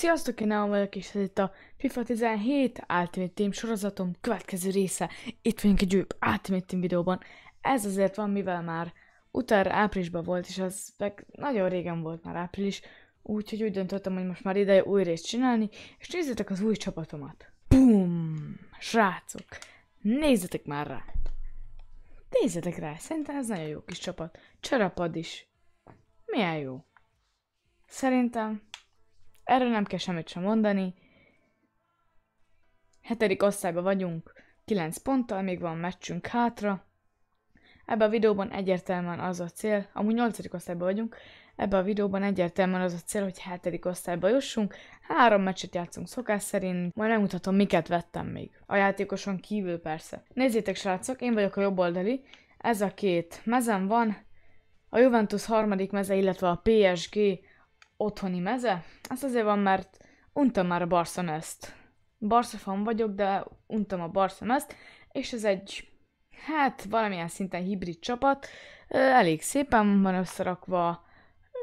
Sziasztok, én Náom vagyok, és ez itt a FIFA 17 Ultimate Team sorozatom következő része. Itt vagyunk egy új Ultimate Team videóban. Ez azért van, mivel már utára áprilisban volt, és az meg nagyon régen volt már április, úgyhogy úgy döntöttem, hogy most már ideje új részt csinálni, és nézzétek az új csapatomat. Bum! Srácok! Nézzetek már rá! Nézzetek rá, szerintem ez nagyon jó kis csapat. Cserapad is. Milyen jó. Szerintem erre nem kell semmit sem mondani. Hetedik osztályban vagyunk, 9 ponttal, még van meccsünk hátra. Ebben a videóban egyértelműen az a cél, amúgy 8. osztályban vagyunk, ebben a videóban egyértelműen az a cél, hogy 7. osztályba jussunk, három meccset játszunk szokás szerint, majd megmutatom, miket vettem még. A játékoson kívül persze. Nézzétek srácok, én vagyok a jobb oldali, ez a két mezem van, a Juventus harmadik meze, illetve a PSG otthoni meze? Ez azért van, mert untam már a Barca mezt. Barca fan vagyok, de untam a Barca mezt, és ez egy, hát valamilyen szinten hibrid csapat, elég szépen van összerakva,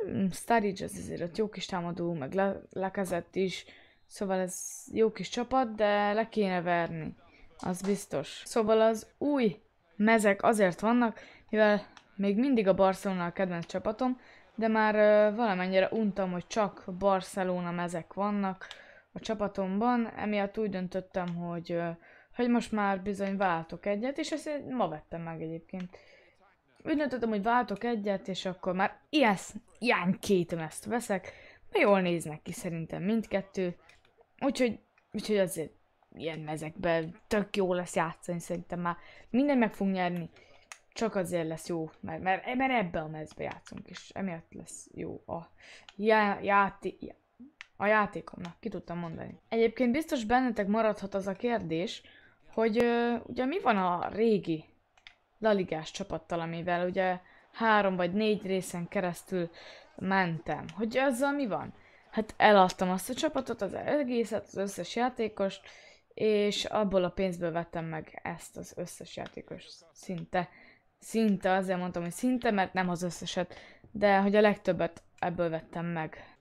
mm, Sturridge az azért ott jó kis támadó, meg le, lekezett is, szóval ez jó kis csapat, de le kéne verni, az biztos. Szóval az új mezek azért vannak, mivel még mindig a Barcelona a kedvenc csapatom, de már valamennyire untam, hogy csak Barcelona mezek vannak a csapatomban, emiatt úgy döntöttem, hogy, hogy most már bizony váltok egyet, és ezt ma vettem meg egyébként. Úgy döntöttem, hogy váltok egyet, és akkor már ilyen, ilyen két ezt veszek, mert jól néznek ki szerintem mindkettő, úgyhogy, úgyhogy azért ilyen mezekben tök jó lesz játszani, szerintem már minden meg fog nyerni csak azért lesz jó, mert, mert, mert ebbe a mezbe játszunk, és emiatt lesz jó a já, játé, a játékomnak, ki tudtam mondani. Egyébként biztos bennetek maradhat az a kérdés, hogy ö, ugye mi van a régi laligás csapattal, amivel ugye három vagy négy részen keresztül mentem. Hogy azzal mi van? Hát eladtam azt a csapatot, az egészet, az összes játékost, és abból a pénzből vettem meg ezt az összes játékos szinte szinte, azért mondtam, hogy szinte, mert nem az összeset, de hogy a legtöbbet ebből vettem meg.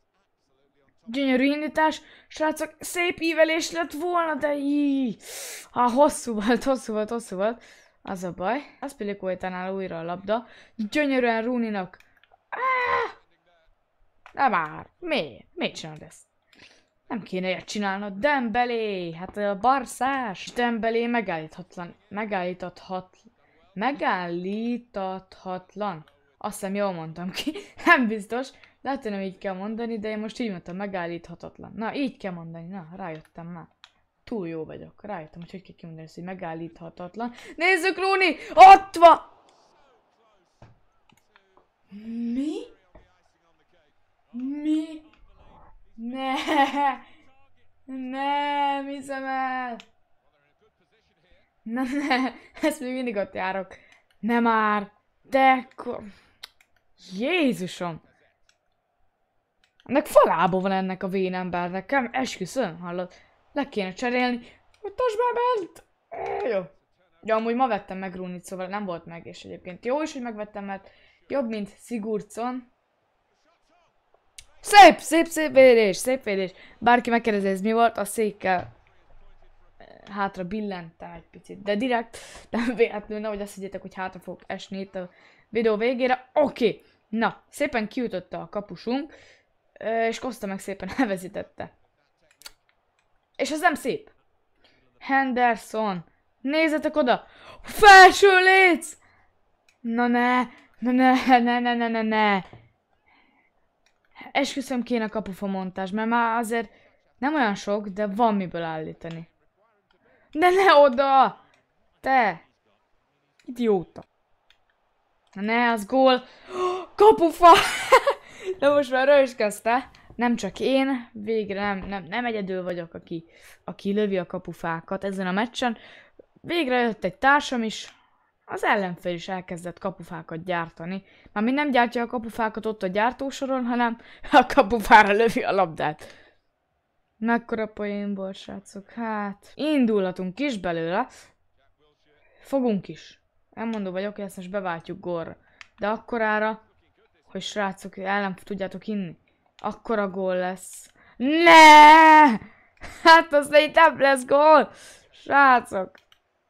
Gyönyörű indítás, srácok, szép ívelés lett volna, de így. Ha hosszú volt, hosszú volt, hosszú volt, az a baj. Az Pilikóétánál újra a labda, gyönyörűen Rúninak. De ah! már, miért? Miért csinálod ezt? Nem kéne ilyet csinálnod, Dembelé, hát a barszás. Dembelé megállíthatatlan, megállíthatatlan Megállítathatlan. Azt hiszem jól mondtam ki. Nem biztos. Lehet, hogy nem így kell mondani, de én most így mondtam, megállíthatatlan. Na, így kell mondani. Na, rájöttem már. Túl jó vagyok. Rájöttem, hogy hogy kell kimondani hogy megállíthatatlan. Nézzük, Rúni! Ott van! Mi? Mi? Ne! Ne, mi szemel? Na ne, ezt még mindig ott járok. Nem már, de... Jézusom! Ennek falába van ennek a vén embernek, nem? Esküszöm, hallod? Le kéne cserélni. Mutasd be bent! É, jó. Ja, amúgy ma vettem meg Runit, szóval nem volt meg, és egyébként jó is, hogy megvettem, mert jobb, mint Sigurdsson. Szép, szép, szép védés, szép védés. Bárki megkérdezi, ez mi volt, a székkel hátra billentál egy picit, de direkt nem véletlenül, nehogy azt higgyétek, hogy hátra fogok esni itt a videó végére. Oké, okay. na, szépen kiütötte a kapusunk, és Kosta meg szépen elvezítette. És az nem szép. Henderson, nézzetek oda! Felső léc! Na ne, na ne, ne, ne, ne, ne, ne. Esküszöm kéne kapufa montás, mert már azért nem olyan sok, de van miből állítani. Ne, ne oda! Te! Idióta! Ne, az gól! Kapufa! De most már röskezte. Nem csak én, végre nem, nem, nem egyedül vagyok, aki, aki lövi a kapufákat ezen a meccsen. Végre jött egy társam is, az ellenfél is elkezdett kapufákat gyártani. Mármint nem gyártja a kapufákat ott a gyártósoron, hanem a kapufára lövi a labdát. Mekkora poénból, srácok. Hát, indulhatunk is belőle. Fogunk is. Elmondó vagyok, hogy ezt most beváltjuk gorra. De akkorára, hogy srácok, el nem tudjátok hinni. Akkora gól lesz. Ne! Hát az nem lesz gól! Srácok!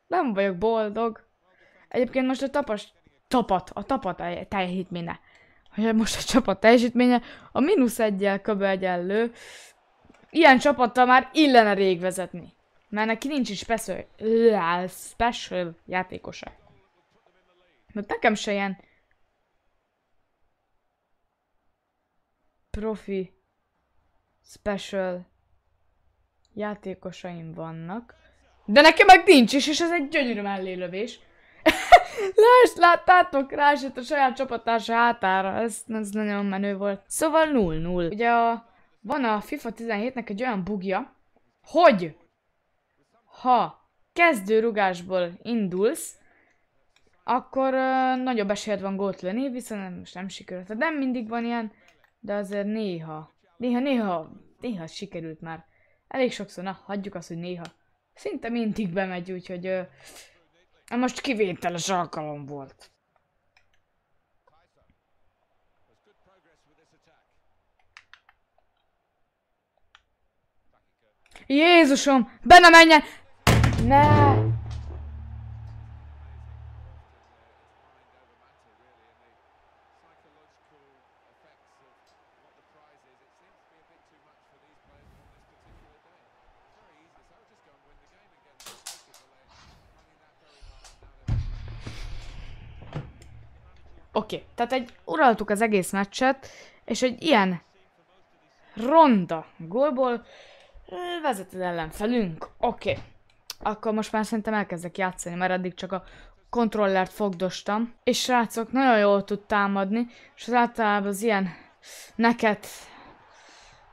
Nem vagyok boldog. Egyébként most a tapas... Tapat, a tapat teljesítménye. Hogy most a csapat teljesítménye a mínusz egyel köbe egyenlő ilyen csapattal már illene rég vezetni. Mert neki nincs is special, special játékosa. Mert nekem se ilyen profi special játékosaim vannak. De nekem meg nincs is, és ez egy gyönyörű mellélövés. Lásd, láttátok, rásett a saját csapatása hátára, ez, ez nagyon menő volt. Szóval 0-0. Ugye a van a FIFA 17-nek egy olyan bugja, hogy ha kezdőrugásból indulsz, akkor uh, nagyobb esélyed van gólt lenni, viszont nem, most nem sikerült. Hát nem mindig van ilyen, de azért néha, néha, néha, néha sikerült már. Elég sokszor, na, hagyjuk azt, hogy néha. Szinte mindig bemegy, úgyhogy uh, most kivételes alkalom volt. Jézusom! Benne menjen! Ne! Oké, okay. tehát egy uraltuk az egész meccset, és egy ilyen ronda gólból Vezeted ellenfelünk. Oké. Okay. Akkor most már szerintem elkezdek játszani, mert eddig csak a kontrollert fogdostam. És srácok, nagyon jól tud támadni, és az általában az ilyen neket,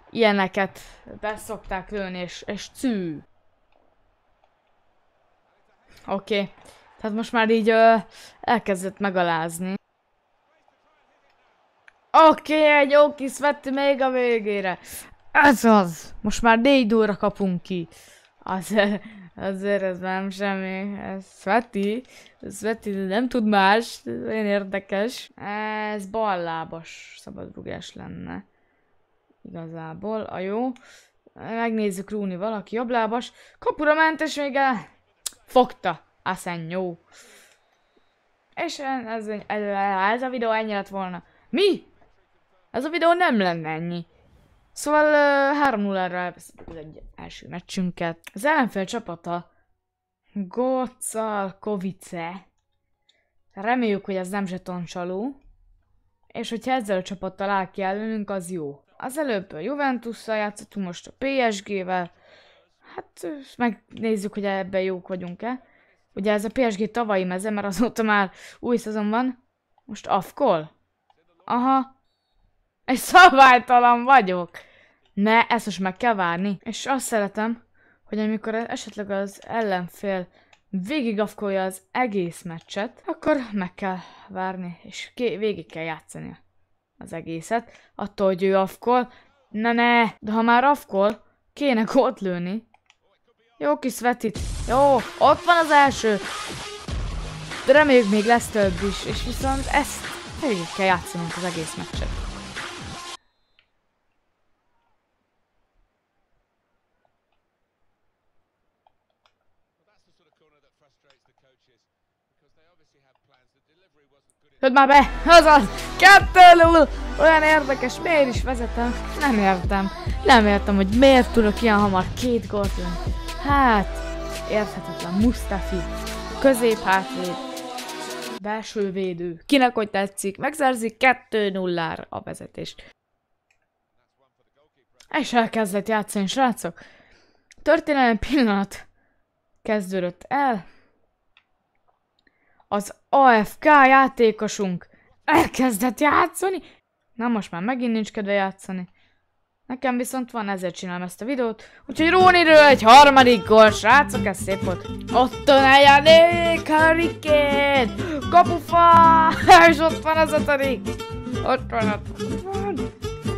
ilyeneket beszokták lőni, és, és cű. Oké. Okay. Tehát most már így uh, elkezdett megalázni. Oké, okay, egy jó kis vettő még a végére. Ez az! Most már négy óra kapunk ki. Azért, azért ez nem semmi. Ez Sveti. Sveti nem tud más. Ez olyan érdekes. Ez ballábas szabadrugás lenne. Igazából. A jó. Megnézzük Rúni valaki jobblábas. Kapura mentes még el. Fogta. jó. És ez, ez, ez a videó ennyi lett volna. Mi? Ez a videó nem lenne ennyi. Szóval 3-0-ra az egy első meccsünket. Az ellenfél csapata Gocal Kovice. Reméljük, hogy ez nem zsetoncsaló. És hogyha ezzel a csapattal áll ki ellenünk, az jó. Az előbb a Juventus-szal játszottunk, most a PSG-vel. Hát megnézzük, hogy ebben jók vagyunk-e. Ugye ez a PSG tavalyi meze, mert azóta már új szezon van. Most afkol? Aha, egy szabálytalan vagyok. Ne, ezt most meg kell várni. És azt szeretem, hogy amikor esetleg az ellenfél végigafkolja az egész meccset, akkor meg kell várni, és végig kell játszani az egészet. Attól, hogy ő afkol, ne ne, de ha már afkol, kéne ott lőni. Jó kis vetít. Jó, ott van az első. De reméljük még lesz több is, és viszont ezt végig kell játszanunk az egész meccset. Öd már be! Azaz! Kettő! Olyan érdekes, miért is vezetem? Nem értem. Nem értem, hogy miért tudok ilyen hamar két gólt lőni. Hát, érthetetlen. Mustafi, középhátvéd, belső védő. Kinek hogy tetszik, megszerzi 2-0-ra a vezetést. És elkezdett játszani, srácok. Történelmi pillanat kezdődött el az AFK játékosunk elkezdett játszani. Na most már megint nincs kedve játszani. Nekem viszont van, ezért csinálom ezt a videót. Úgyhogy Róniről egy harmadik gól, srácok, ez szép volt. Ott van eljáték, Harikén! Kapufa! És ott van az ötödik! Ott van, ott van.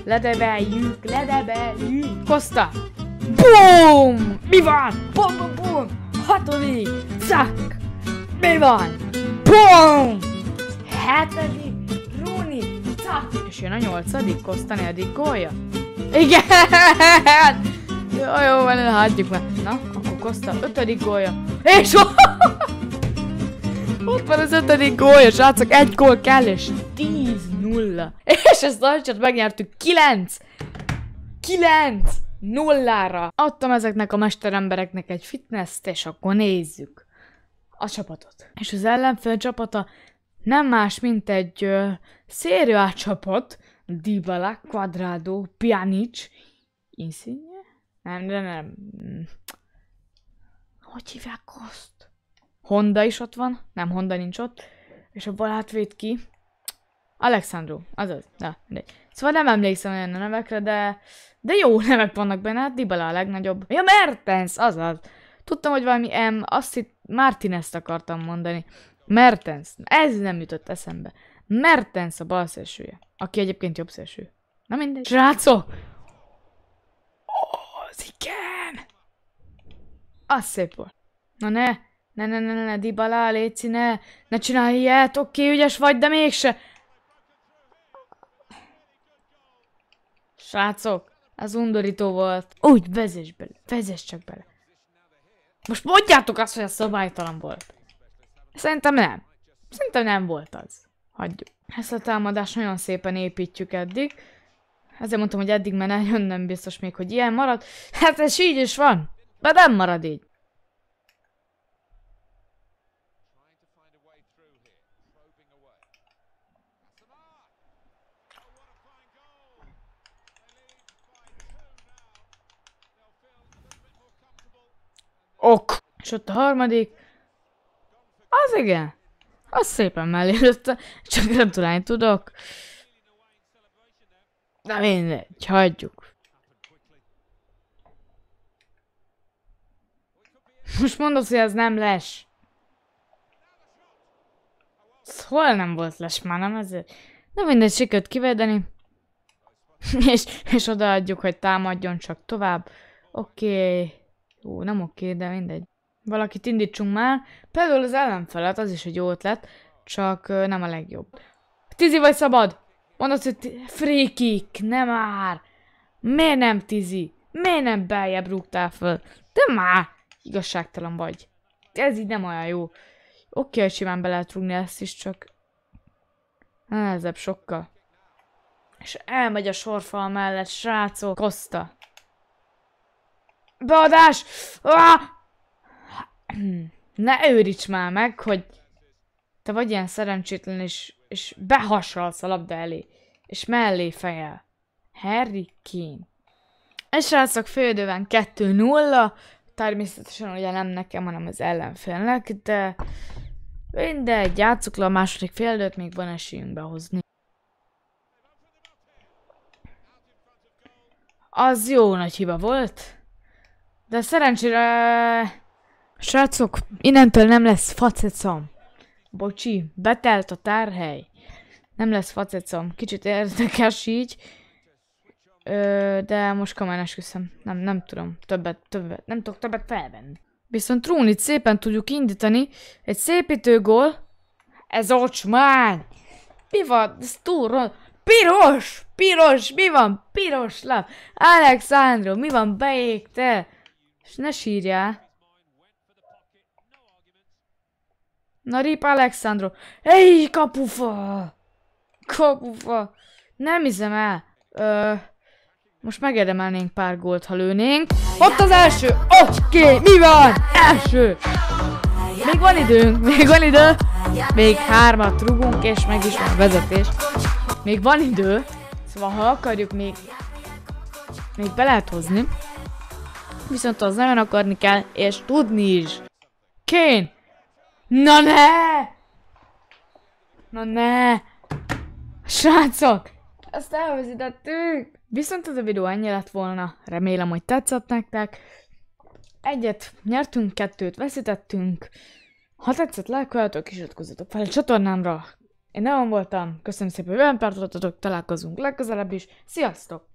Ledebeljük, ledebeljük. Kosta! Bum! Mi van? Bum, bum, bum! Hatodik! Zack. Mi van? BOOM! Hetedik Rúni cap! És jön a nyolcadik Kosztanedik gólja. Igen! Jó, jó, van, hagyjuk meg. Na, akkor Koszta ötödik gólja. És ott van az ötödik gólja, srácok, egy gól kell, és 10-0. És ezt a csat megnyertük 9 9 nullára. Adtam ezeknek a mesterembereknek egy fitness és akkor nézzük a csapatot. És az ellenfél csapata nem más, mint egy ö, A csapat, Dybala, Quadrado, Pjanic, Insigne? Nem, nem nem. Hmm. Hogy hívják azt? Honda is ott van, nem, Honda nincs ott. És a balát véd ki. Alexandru azaz, de mindegy. Szóval nem emlékszem olyan a nevekre, de, de jó nevek vannak benne, hát Dybala a legnagyobb. Ja, Mertens, azaz. Tudtam, hogy valami M, azt hitt, ezt akartam mondani. Mertens. Ez nem jutott eszembe. Mertens a bal szélsője. Aki egyébként jobb szélső. Na mindegy. Srácok! Az igen! Az szép volt. Na ne! Ne, ne, ne, ne, ne, Dybala, Léci, ne! Ne csinálj ilyet! Oké, okay, ügyes vagy, de mégse! Srácok, ez undorító volt. Úgy, vezess bele, vezess csak bele. Most mondjátok azt, hogy a szabálytalan volt. Szerintem nem. Szerintem nem volt az. Hagyjuk. Ezt a támadást nagyon szépen építjük eddig. Ezért mondtam, hogy eddig, mert nagyon nem biztos még, hogy ilyen marad. Hát ez így is van. De nem marad így. Ok. És ott a harmadik. Az igen. Az szépen mellélőtte, csak nem tudom, tudok. Na mindegy, hagyjuk. Most mondod, hogy ez nem les. Ez hol nem volt les már, nem ezért? Na mindegy, sikert kivédeni. és, és odaadjuk, hogy támadjon csak tovább. Oké. Okay. Ó, nem oké, de mindegy. Valakit indítsunk már. Például az ellenfelet, az is egy jó ötlet, csak nem a legjobb. Tizi vagy szabad? Mondod, hogy frékik, nem már. Miért nem Tizi? Miért nem beljebb rúgtál föl? De már igazságtalan vagy. Ez így nem olyan jó. Oké, okay, hogy simán be lehet rúgni ezt is, csak nehezebb sokkal. És elmegy a sorfal mellett, srácok, Kosta. Beadás! Ah! Ne őríts már meg, hogy te vagy ilyen szerencsétlen, és, és behasalsz a labda elé, és mellé fejel. Harry Kane. És srácok, fődőben 2-0, természetesen ugye nem nekem, hanem az ellenfélnek, de mindegy, játsszuk le a második félidőt, még van esélyünk behozni. Az jó nagy hiba volt. De szerencsére... Srácok, innentől nem lesz facecom. Bocsi, betelt a tárhely. Nem lesz facecom. Kicsit érdekes így. Ö, de most komolyan esküszöm. Nem, nem tudom. Többet, többet. Nem tudok többet felvenni. Viszont trónit szépen tudjuk indítani. Egy gól. Ez ocsmány! Mi van? Ez túl Piros! Piros! Mi van? Piros lap! Alexandro, mi van? Beégte! te! És ne sírjál. Na rip Alexandro. Ej, kapufa! Kapufa! Nem hiszem el. Ö, most megérdemelnénk pár gólt, ha lőnénk. Ott az első! Oké, okay, mi van? Első! Még van időnk, még van idő. Még hármat rugunk, és meg is van a vezetés. Még van idő. Szóval, ha akarjuk, még, még be lehet hozni viszont az nagyon akarni kell, és tudni is. Kén! Na ne! Na ne! Srácok! Ezt elvezítettük! Viszont ez a videó ennyi lett volna, remélem, hogy tetszett nektek. Egyet nyertünk, kettőt veszítettünk. Ha tetszett, lájkoljatok, és iratkozzatok fel a csatornámra. Én nem voltam, köszönöm szépen, hogy velem találkozunk legközelebb is. Sziasztok!